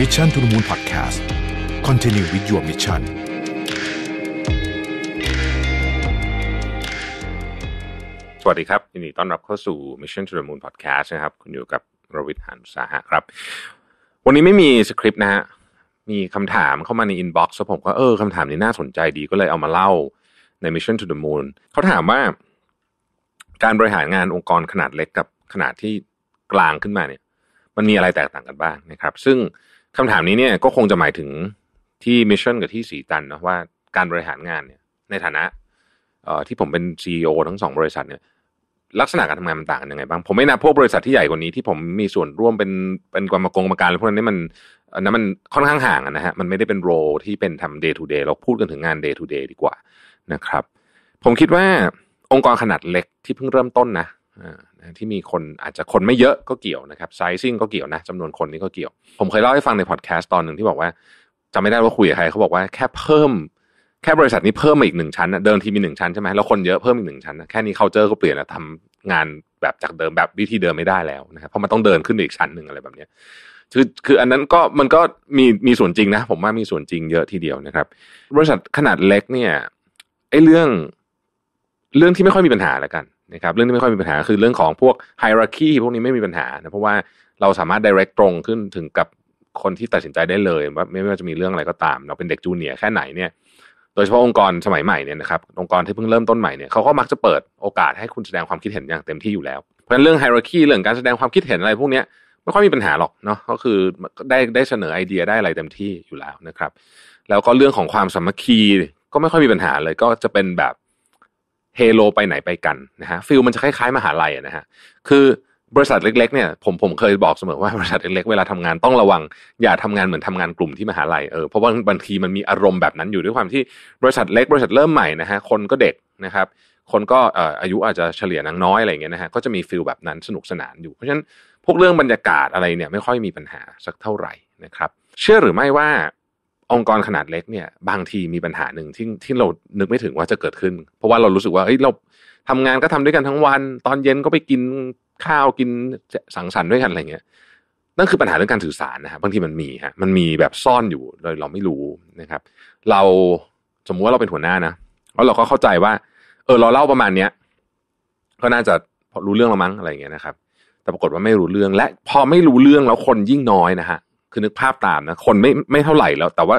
มิชชั่นทุลมูลพอดแคสต์คอนเทนิววิดีโอมิชชั่นสวัสดีครับ ยินดีต้อนรับเข้าสู่มิชชั่นทุลมูลพอดแคสต์นะครับ คุณอยู่กับรวิทย์หานุสาหะครับ วันนี้ไม่มีสคริปต์นะฮะ มีคำถามเข้ามาในอินบ็อกซ์ผมก็เออคำถามนี้น่าสนใจดีก็เลยเอามาเล่าใน Mission to the Moon เขาถามว่าการบริหารงานองค์กรขนาดเล็กกับขนาดที่กลางขึ้นมาเนี่ย มันมีอะไรแตกต่างกันบ้างนะครับ ซึ่งคำถามนี้เนี่ยก็คงจะหมายถึงที่มิชชั่นกับที่สีตันนะว่าการบริหารงานเนี่ย ในฐานะที่ผมเป็นซีอทั้งสองบริษัทเนี่ย ลักษณะการทำงานมันต่างกันยังไงบ้าง ผมไม่นับพวกบริษัทที่ใหญ่กว่านี้ที่ผมมีส่วนร่วมเป็นเป็นกรรมกรกรรมการพวกนั้นนี่มันอันนั้นมันค่อนข้างห่างนะฮะมันไม่ได้เป็นโรที่เป็นทำ day to day เราพูดกันถึงงาน day to day ดีกว่านะครับ ผมคิดว่าองค์กรขนาดเล็กที่เพิ่งเริ่มต้นนะที่มีคนอาจจะคนไม่เยอะก็เกี่ยวนะครับไซซิ่งก็เกี่ยวนะจำนวนคนนี่ก็เกี่ยว ผมเคยเล่าให้ฟังในพอดแคสต์ตอนหนึ่งที่บอกว่าจำไม่ได้ว่าคุยกับใครเขาบอกว่าแค่เพิ่มแค่บริษัทนี้เพิ่มมาอีกหนึ่งชั้นนะเดิมทีมีหนึ่งชั้นใช่ไหมแล้วคนเยอะเพิ่มอีกหนึ่งชั้นนะแค่นี้เคาเจอร์ก็เปลี่ยนนะทำงานแบบจากเดิมแบบวิธีเดิมไม่ได้แล้วนะครับเพราะมันต้องเดินขึ้นอีกชั้นหนึ่งอะไรแบบนี้คือคืออันนั้นก็มันก็มีมีส่วนจริงนะผมว่ามีส่วนจริงเยอะทีเดียวนะครับ บริษัทขนาดเล็กเนี่ยไอ้เรื่องเรื่องที่ไม่ค่อยมีปัญหาแล้วกันนะครับเรื่องที่ไม่ค่อยมีปัญหาคือเรื่องของพวกไฮรักีพวกนี้ไม่มีปัญหานะเพราะว่าเราสามารถ direct ตรงขึ้นถึงกับคนที่ตัดสินใจได้เลยว่าไม่ว่าจะมีเรื่องอะไรก็ตาม เราเป็นเด็กจูเนียร์แค่ไหนเนี่ย โดยเฉพาะองค์กรสมัยใหม่เนี่ยนะครับองค์กรที่เพิ่งเริ่มต้นใหม่เนี่ยเขาก็มักจะเปิดโอกาสให้คุณแสดงความคิดเห็นอย่างเต็มที่อยู่แล้วเพราะฉะนั้นเรื่องไฮรักีเรื่องการแสดงความคิดเห็นอะไรพวกนี้ไม่ค่อยมีปัญหาหรอกเนาะก็คือได้ได้เสนอไอเดียได้อะไรเต็มที่อยู่แล้วนะครับแล้วก็เรื่องของความสามัคคีก็ไม่ค่อยมีปัญหาเลยก็จะเป็นแบบเฮโลไปไหนไปกันนะฮะฟิลมันจะคล้ายๆ มหาลัยนะฮะคือบริษัทเล็กๆเนี่ย ผมผมเคยบอกเสมอว่าบริษัทเล็กๆเวลาทำงานต้องระวังอย่าทำงานเหมือนทำงานกลุ่มที่มหาลัยเออเพราะว่าบางทีมันมีอารมณ์แบบนั้นอยู่ด้วยความที่บริษัทเล็กบริษัทเริ่มใหม่นะฮะคนก็เด็กนะครับ คนก็อายุอาจจะเฉลี่ยนังน้อยอะไรเงี้ยนะฮะก็จะมีฟิลแบบนั้นสนุกสนานอยู่เพราะฉะนั้นพวกเรื่องบรรยากาศอะไรเนี่ยไม่ค่อยมีปัญหาสักเท่าไหร่นะครับ เชื่อหรือไม่ว่าองค์กรขนาดเล็กเนี่ย บางทีมีปัญหาหนึ่งที่ที่เรานึกไม่ถึงว่าจะเกิดขึ้น เพราะว่าเรารู้สึกว่าเฮ้ยเราทำงานก็ทำด้วยกันทั้งวัน ตอนเย็นก็ไปกินข้าวกินสังสรรค์ด้วยกันอะไรเงี้ย นั่นคือปัญหาเรื่องการสื่อสารนะครับบางทีมันมีฮะมันมีแบบซ่อนอยู่โดยเราไม่รู้นะครับ เราสมมุติว่าเราเป็นหัวหน้านะแล้วเราก็เข้าใจว่าเออเราเล่าประมาณเนี้ยก็น่าจะรู้เรื่องละมั้งอะไรเงี้ยนะครับ แต่ปรากฏว่าไม่รู้เรื่องและ พอไม่รู้เรื่องแล้วคนยิ่งน้อยนะฮะคือนึกภาพตามนะคนไม่ไม่เท่าไหร่แล้ว แต่ว่า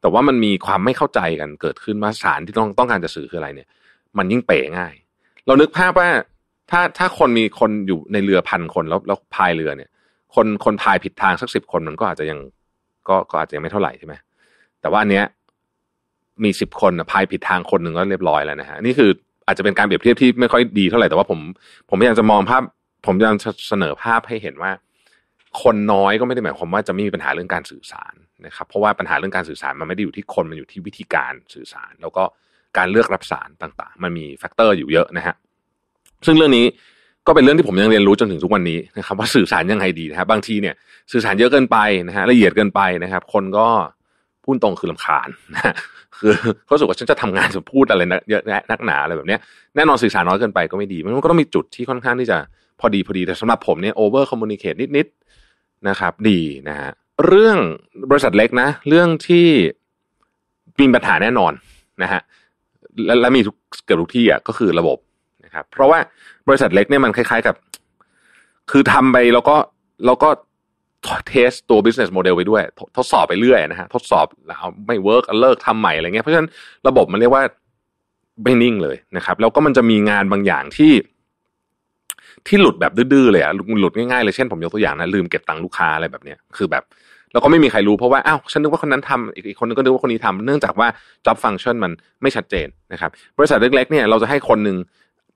แต่ว่ามันมีความไม่เข้าใจกัน เกิดขึ้นว่าสารที่ต้องต้องการจะสื่อคืออะไรเนี่ย มันยิ่งเป๋ง่าย เรานึกภาพว่าถ้าถ้าคนมีคนอยู่ในเรือพันคนแล้วแล้วพายเรือเนี่ยคนคนพายผิดทางสักสิบคนมันก็อาจจะยังก็ก็อาจจะยังไม่เท่าไหร่ใช่ไหมแต่ว่าอันเนี้ยมีสิบคนพายผิดทางคนหนึ่งก็เรียบร้อยแล้วนะฮะนี่คืออาจจะเป็นการเปรียบเทียบที่ไม่ค่อยดีเท่าไหร่แต่ว่า ผมผมพยายามจะมองภาพผมพยายามเสนอภาพให้เห็นว่าคนน้อยก็ไม่ได้หมายความว่าจะไม่มีปัญหาเรื่องการสื่อสารนะครับเพราะว่าปัญหาเรื่องการสื่อสารมันไม่ได้อยู่ที่คนมันอยู่ที่วิธีการสื่อสาร แล้วก็การเลือกรับสารต่าง ๆ มันมีแฟกเตอร์อยู่เยอะนะฮะซึ่งเรื่องนี้ก็เป็นเรื่องที่ผมยังเรียนรู้จนถึงทุกวันนี้นะครับว่าสื่อสารยังไงดีนะครับบางทีเนี่ยสื่อสารเยอะเกินไปนะฮะละเอียดเกินไปนะครับ คนก็พูดตรงคือลำคาญนะคือเขาสุกว่าฉันจะทำงานจะพูดอะไรนเยอะนักหนาอะไรแบบเนี้ยแน่นอนสื่อสารน้อยเกินไปก็ไม่ดีมันก็ต้องมีจุดที่ค่อนข้างที่จะพอดีพอดีแต่สำหรับผมเนี่ยโอเวอร์คอมมูนิเคตนิดๆนะครับดีนะฮะเรื่องบริษัทเล็กนะ เรื่องที่มีปัญหาแน่นอนนะฮะและและมีทุกเกือบทุกที่อ่ะก็คือระบบนะครับเพราะว่าบริษัทเล็กเนี่ยมันคล้ายๆกับ คือทำไปแล้วก็แล้วก็เทสตัว business model ไปด้วย ทดสอบไปเรื่อยนะฮะทดสอบแล้วไม่ work เลิกทำใหม่อะไรเงี้ยเพราะฉะนั้นระบบมันเรียกว่าไม่นิ่งเลยนะครับ แล้วก็มันจะมีงานบางอย่างที่ที่หลุดแบบดื้อๆเลยอะหลุดง่ายๆเลยเช่นผมยกตัวอย่างนะลืมเก็บตังค์ลูกค้าอะไรแบบเนี้ยคือแบบแล้วก็ไม่มีใครรู้เพราะว่าอ้าวฉันนึกว่าคนนั้นทำอีกคนนึงก็นึกว่าคนนี้ทำ เนื่องจากว่า job function มันไม่ชัดเจนนะครับบริษัทเล็กๆเนี่ยเราจะให้คนหนึ่ง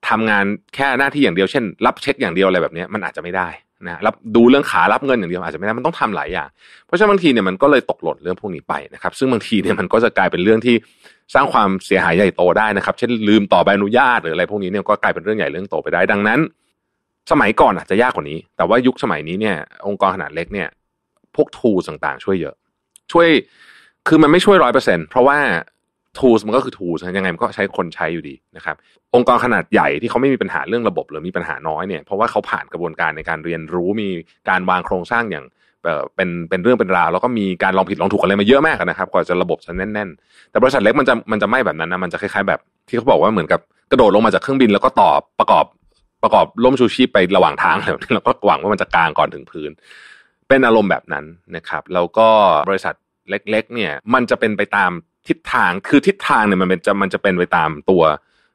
ทำงานแค่หน้าที่อย่างเดียวเช่น รับเช็คอย่างเดียวอะไรแบบนี้มันอาจจะไม่ได้นะรับดูเรื่องขารับเงินอย่างเดียวอาจจะไม่ได้มันต้องทำหลายอย่างเพราะฉะนั้นบางทีเนี่ยมันก็เลยตกหล่นเรื่องพวกนี้ไปนะครับซึ่งบางทีเนี่ยมันก็จะกลายเป็นเรื่องที่สร้างความเสียหายใหญ่โตได้นะครับเช่นลืมต่อใบอนุญาตหรืออะไรพวกนี้เนี่ยก็กลายเป็นเรื่องใหญ่เรื่องโตไปได้ดังนั้นสมัยก่อนอาจจะยากกว่านี้ แต่ว่ายุคสมัยนี้เนี่ยองค์กรขนาดเล็กเนี่ยพวกทูต่างๆช่วยเยอะช่วยคือมันไม่ช่วยร้อยเปอร์เซ็นเพราะว่าทูสมันก็คือทูสยังไงมันก็ใช้คนใช้อยู่ดีนะครับองค์กรขนาดใหญ่ที่เขาไม่มีปัญหาเรื่องระบบ หรือมีปัญหาน้อยเนี่ยเพราะว่าเขาผ่านกระบวนการในการเรียนรู้มีการวางโครงสร้างอย่างเป็นเป็นเรื่องเป็นราวแล้วก็มีการลองผิดลองถูกอะไรมาเยอะมากนะครับกว่าจะระบบจะแน่นๆ แต่บริษัทเล็กมันจะมันจะไม่แบบนั้นนะมันจะคล้ายๆแบบที่เขาบอกว่าเหมือนกับกระโดดลงมาจากเครื่องบินแล้วก็ต่อประกอบประกอบล่มชูชีพไประหว่างทาง แล้วเราก็หวังว่ามันจะกลางก่อนถึงพื้น เป็นอารมณ์แบบนั้นนะครับแล้วก็บริษัทเล็ก ๆ เนี่ย มันจะเป็นไปตามทิศทางคือทิศทางเนี่ยมันเป็นจะมันจะเป็นไปตามตัว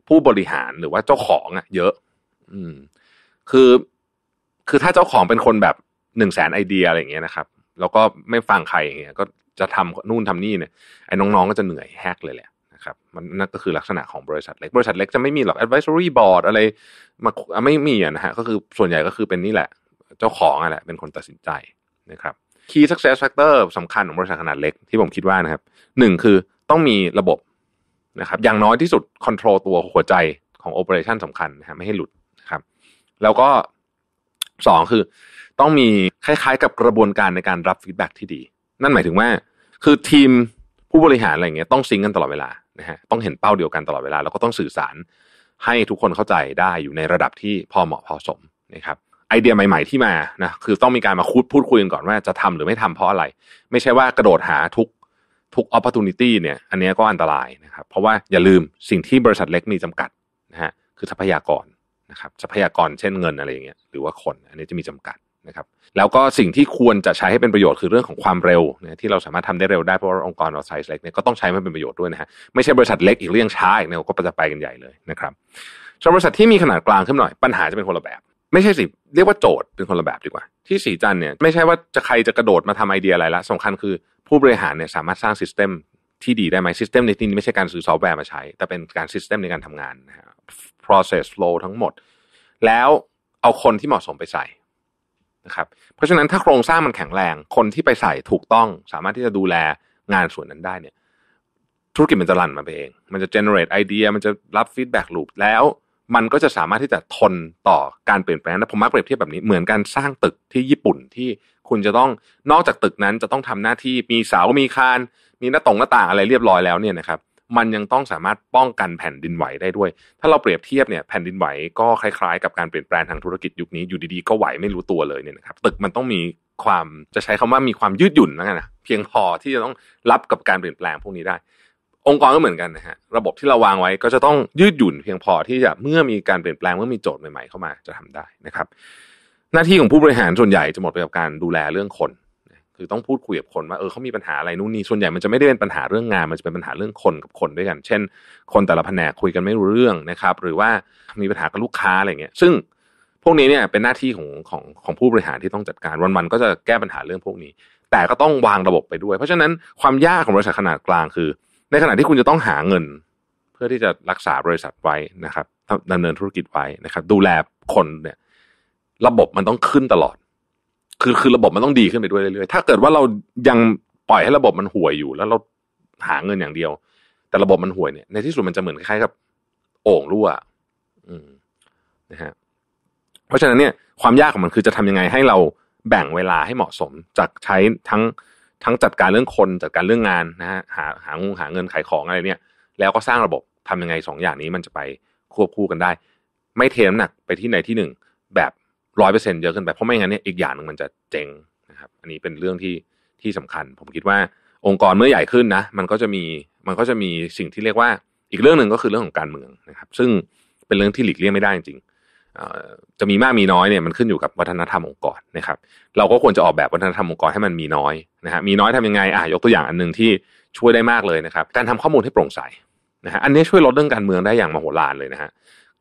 ผู้บริหารหรือว่าเจ้าของอะเยอะ อืมคือคือถ้าเจ้าของเป็นคนแบบหนึ่งแสนไอเดียอะไรอย่างเงี้ยนะครับ แล้วก็ไม่ฟังใครอย่างเงี้ยก็จะทำนู่นทำนี่เนี่ยไอ้น้องๆก็จะเหนื่อยแฮกเลยแหละครับมันนั่นก็คือลักษณะของบริษัทเล็ก บริษัทเล็กจะไม่มีหรอก advisory board อะไรมาไม่มีนะฮะ ก็คือส่วนใหญ่ก็คือเป็นนี่แหละ เจ้าของอ่ะแหละ เป็นคนตัดสินใจนะครับ key success factor สำคัญของบริษัทขนาดเล็กที่ผมคิดว่านะครับหนึ่งคือต้องมีระบบนะครับ อย่างน้อยที่สุดคอนโทรลตัวหัวใจของ operation สำคัญนะฮะ ไม่ให้หลุดนะครับ แล้วก็สองคือต้องมีคล้ายๆกับกระบวนการในการรับ feedback ที่ดี นั่นหมายถึงว่า คือทีมผู้บริหารอะไรเงี้ยต้องซิงกันตลอดเวลาะฮะต้องเห็นเป้าเดียวกันตลอดเวลา แล้วก็ต้องสื่อสารให้ทุกคนเข้าใจได้อยู่ในระดับที่พอเหมาะพอสมนะครับไอเดียใหม่ๆที่มานะคือต้องมีการมาคุยพูดคุยกันก่อนว่าจะทำหรือไม่ทำเพราะอะไร ไม่ใช่ว่ากระโดดหาทุกทุกโอกาสเนี่ยอันนี้ก็อันตรายนะครับเพราะว่าอย่าลืมสิ่งที่บริษัทเล็กมีจำกัดนะฮะคือทรัพยากรนะครับทรัพยากรเช่นเงินอะไรอย่างเงี้ยหรือว่าคนอันนี้จะมีจำกัดะครับแล้วก็สิ่งที่ควรจะใช้ให้เป็นประโยชน์คือเรื่องของความเร็วนะที่เราสามารถทำได้เร็วได้เพราะว่าองค์กรเราไซส์เล็กเนี่ยก็ต้องใช้มันเป็นประโยชน์ด้วยนะฮะไม่ใช่บริษัทเล็กอีกเรื่องช้าอีกเนี่ยก็จะไปกันใหญ่เลยนะครับสำหรับบริษัทที่มีขนาดกลางขึ้นหน่อย ปัญหาจะเป็นคนละแบบ ไม่ใช่สิ เรียกว่าโจทย์เป็นคนละแบบดีกว่าที่สีจันเนี่ยไม่ใช่ว่าจะใครจะกระโดด มาทำไอเดียอะไรละสำคัญคือผู้บริหารเนี่ยสามารถสร้างซิสเต็มที่ดีได้ไหมซิสเต็มในที่นี้ไม่ใช่การซื้อซอฟต์แวร์มาใช้ แต่เป็นการซิสเต็มในการทำงานนะฮะ process flow ทั้งหมดแล้วเอาคนที่เหมาะสมไปใส่นะครับเพราะฉะนั้นถ้าโครงสร้างมันแข็งแรง คนที่ไปใส่ถูกต้อง สามารถที่จะดูแลงานส่วนนั้นได้เนี่ยธุรกิจมันจะรันมาไปเอง มันจะ generate ไอเดียมันจะรับ feedback loop แล้ว มันก็จะสามารถที่จะทนต่อการเปลี่ยนแปลงนะผมมักเปรียบเทียบแบบนี้เหมือนการสร้างตึกที่ญี่ปุ่นที่คุณจะต้องนอกจากตึกนั้นจะต้องทำหน้าที่มีเสา มีคาน มีหน้าต่งหน้าต่างอะไรเรียบร้อยแล้วเนี่ยนะครับมันยังต้องสามารถป้องกันแผ่นดินไหวได้ด้วย ถ้าเราเปรียบเทียบเนี่ยแผ่นดินไหวก็คล้ายๆกับการเปลี่ยนแปลงทางธุรกิจยุคนี้อยู่ดีๆก็ไหวไม่รู้ตัวเลยเนี่ยนะครับตึกมันต้องมีความจะใช้คำว่ามีความยืดหยุ่นแล้วกันนะเพียงพอที่จะต้องรับกับการเปลี่ยนแปลงพวกนี้ได้ องค์กรก็เหมือนกันนะฮะระบบที่เราวางไว้ก็จะต้องยืดหยุ่น เพียงพอที่จะเมื่อมีการเปลี่ยนแปลงเมื่อมีโจทย์ใหม่ๆเข้ามาจะทำได้นะครับ หน้าที่ของผู้บริหารส่วนใหญ่จะหมดไปกับการดูแลเรื่องคนคือต้องพูดคุยกับคนว่าเออเขามีปัญหาอะไรนู่นนี่ส่วนใหญ่มันจะไม่ได้เป็นปัญหาเรื่องงาน มันจะเป็นปัญหาเรื่องคนกับคนด้วยกัน เช่น คนแต่ละแผนกคุยกันไม่รู้เรื่องนะครับ หรือว่ามีปัญหากับลูกค้าอะไรเงี้ยซึ่งพวกนี้เนี่ยเป็นหน้าที่ของของของผู้บริหารที่ต้องจัดการวันๆก็จะแก้ปัญหาเรื่องพวกนี้ แต่ก็ต้องวางระบบไปด้วย เพราะฉะนั้นความยากของบริษัทขนาดกลางคือ ในขณะที่คุณจะต้องหาเงิน เพื่อที่จะรักษาบริษัทไว้นะครับดำเนินธุรกิจไว้นะครับ ดูแลคนเนี่ยระบบมันต้องขึ้นตลอดคือคือระบบมันต้องดีขึ้นไปด้วยเรื่อยๆ ถ้าเกิดว่าเรายังปล่อยให้ระบบมันห่วยอยู่แล้วเราหาเงินอย่างเดียว แต่ระบบมันห่วยเนี่ยในที่สุดมันจะเหมือนคล้ายๆกับ โอ่งรั่ว อืมนะฮะเพราะฉะนั้นเนี่ย ความยากของมันคือจะทำยังไงให้เราแบ่งเวลาให้เหมาะสมจากใช้ทั้งทั้งจัดการเรื่องคนจัดการเรื่องงานนะฮะหาหาหาเงินขายของอะไรเนี่ยแล้วก็สร้างระบบทำยังไงสองอย่างนี้มันจะไปควบคู่กันได้ ไม่เทน้ำหนักไปที่ไหนที่หนึ่ง แบบร้อยเปอร์เซ็นเยอะขึ้นไปเพราะไม่งั้นเนี่ยอีกอย่างหนึ่งมันจะเจ๊งนะครับ อันนี้เป็นเรื่องที่ที่สำคัญ ผมคิดว่าองค์กรเมื่อใหญ่ขึ้นนะมันก็จะมีมันก็จะมีสิ่งที่เรียกว่าอีกเรื่องหนึ่งก็คือเรื่องของการเมืองนะครับ ซึ่งเป็นเรื่องที่หลีกเลี่ยงไม่ได้จริงจะมีมากมีน้อยเนี่ยมันขึ้นอยู่กับวัฒนธรรมองค์กรนะครับ เราก็ควรจะออกแบบวัฒนธรรมองค์กรให้มันมีน้อยนะฮะมีน้อยทำยังไงอ่ะยกตัวอย่างอันหนึ่งที่ช่วยได้มากเลยนะครับ การทำข้อมูลให้โปร่งใสนะฮะอันนี้ช่วยลดเรื่องการเมืองได้อย่างมโหฬารเลยนะฮะ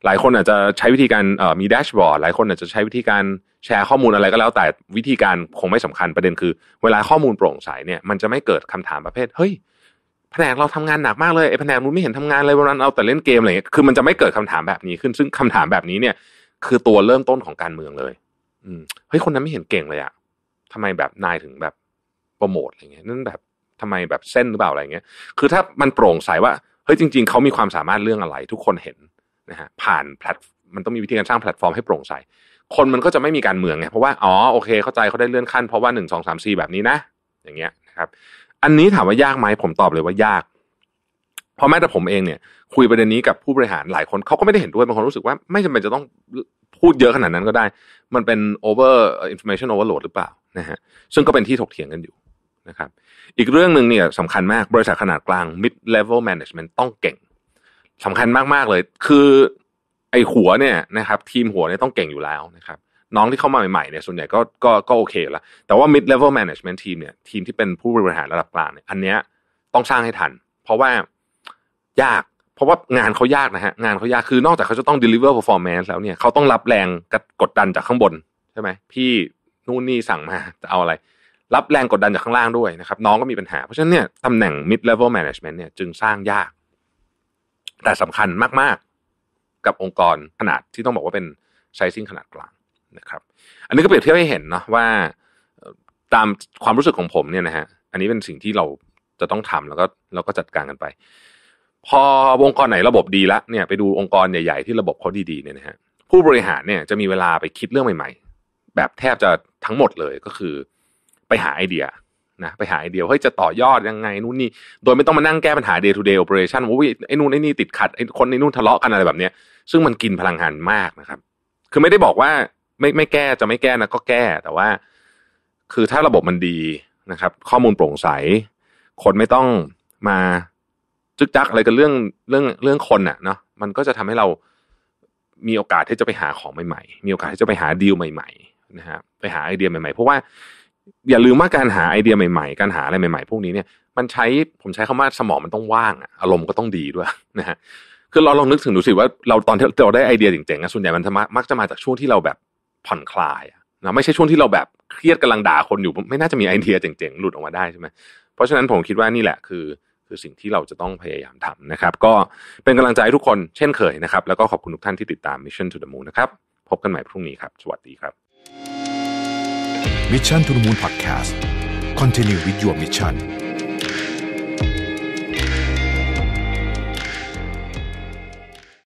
หลายคนอาจจะใช้วิธีการมีแดชบอร์ด หลายคนอาจจะใช้วิธีการแชร์ข้อมูลอะไรก็แล้วแต่ วิธีการคงไม่สำคัญประเด็นคือเวลาข้อมูลโปร่งใสเนี่ย มันจะไม่เกิดคำถามประเภทเฮ้ย แผนกเราทำงานหนักมากเลยไอ้แผนกนู้นไม่เห็นทำงานเลยวันนั้นเอาแต่เล่นเกมอะไรเงี้ย คือมันจะไม่เกิดคำถามแบบนี้ขึ้นซึ่งคำถามแบบนี้เนี่ย คือตัวเริ่มต้นของการเมืองเลยอืมเฮ้ยคนนั้นไม่เห็นเก่งเลยอะทำไมแบบนายถึงแบบโปรโมทอะไรเงี้ย นั่นแบบทำไมแบบเส้นหรือเปล่าอะไรเงี้ย คือถ้ามันโปร่งใสว่าเฮ้ยจริง ๆเขามีความสามารถเรื่องอะไร ทุกคนเห็นนะฮะผ่านแพลตมันต้องมีวิธีการสร้างแพลตฟอร์มให้โปร่งใส คนมันก็จะไม่มีการเมืองไงเพราะว่าอ๋อโอเคเข้าใจเขาได้เลื่อนขั้น เพราะว่าหนึ่งสองสามสี่แบบนี้นะ อย่างเงี้ยนะครับอันนี้ถามว่ายากไหมผมตอบเลยว่ายาก เพราะแม้แต่ผมเองเนี่ยคุยประเด็นนี้กับผู้บริหารหลายคนเขาก็ไม่ได้เห็นด้วยบางคนรู้สึกว่า ไม่จำเป็นจะต้องพูดเยอะขนาดนั้นก็ได้ มันเป็น over information overload หรือเปล่านะฮะซึ่งก็เป็นที่ถกเถียงกันอยู่นะครับอีกเรื่องหนึ่งเนี่ยสำคัญมากบริษัทขนาดกลาง mid level management ต้องเก่งสำคัญมากๆเลย คือไอหัวเนี่ยนะครับ ทีมหัวเนี่ยต้องเก่งอยู่แล้วนะครับ น้องที่เข้ามาใหม่ๆเนี่ยส่วนใหญ่ก็ก็ก็โอเคแล้ว แต่ว่า mid level management team เนี่ยทีมที่เป็นผู้บริหารระดับกลางเนี่ยอันเนี้ยต้องสร้างให้ทัน เพราะว่ายาก เพราะว่างานเขายากนะฮะงานเขายากคือนอกจากเขาจะต้อง deliver performance แล้วเนี่ยเขาต้องรับแรงกดดันจากข้างบนใช่ไหมพี่นู่นนี่สั่งมาจะเอาอะไร รับแรงกดดันจากข้างล่างด้วยนะครับน้องก็มีปัญหาเพราะฉะนั้นเนี่ยตำแหน่ง mid level management เนี่ย จึงสร้างยากแต่สำคัญมาก ๆกับองค์กรขนาดที่ต้องบอกว่าเป็นไซซิ่งขนาดกลางนะครับ อันนี้ก็เปรียบเทียบให้เห็นเนาะว่าตามความรู้สึกของผมเนี่ยนะฮะอันนี้เป็นสิ่งที่เราจะต้องทำแล้วก็เราก็จัดการกันไป พอองค์กรไหนระบบดีละเนี่ย ไปดูองค์กรใหญ่ๆที่ระบบเขาดีๆเนี่ยนะฮะผู้บริหารเนี่ยจะมีเวลาไปคิดเรื่องใหม่ๆ แบบแทบจะทั้งหมดเลยก็คือไปหาไอเดียนะไปหาไอเดียเฮ้ยจะต่อยอดยังไงนู่นนี่โดยไม่ต้องมานั่งแก้ปัญหา day to day operation ว่าไอ้นู่นไอ้นี่ติดขัด ไอ้คนไอ้นู่นทะเลาะกันอะไรแบบเนี้ยซึ่งมันกินพลังงานมากนะครับ คือไม่ได้บอกว่าไม่ไม่แก้จะไม่แก้นะก็แก้ แต่ว่าคือถ้าระบบมันดีนะครับ ข้อมูลโปร่งใส คนไม่ต้องมาจึกจักอะไรกันเรื่องเรื่องเรื่องคนอะ่ะเนาะมันก็จะทำให้เรามีโอกาสที่จะไปหาของใหม่ๆมีโอกาสที่จะไปหาดีลใหม่ๆนะฮะไปหาไอเดียใหม่ ๆ เพราะว่าอย่าลืมว่าการหาไอเดียใหม่ๆ การหาอะไรใหม่ๆ พวกนี้เนี่ยมันใช้ผมใช้คำว่าสมองมันต้องว่างอารมณ์ก็ต้องดีด้วยนะฮะคือเราลองนึกถึงดูสิว่าเราตอนที่เราได้ไอเดียเจ๋งๆส่วนใหญ่มันมักจะมาจากช่วงที่เราแบบผ่อนคลายนะไม่ใช่ช่วงที่เราแบบเครียดกำลังด่าคนอยู่ไม่น่าจะมีไอเดียเจ๋งๆ หลุดออกมาได้ใช่ไหมเพราะฉะนั้นผมคิดว่านี่แหละคือคือสิ่งที่เราจะต้องพยายามทำนะครับก็เป็นกำลังใจให้ทุกคนเช่นเคยนะครับแล้วก็ขอบคุณทุกท่านที่ติดตาม Mission to the Moon นะครับพบกันใหม่พรุ่งนี้ครับ สวัสดีครับ Mission to the Moon Podcast Continue with your mission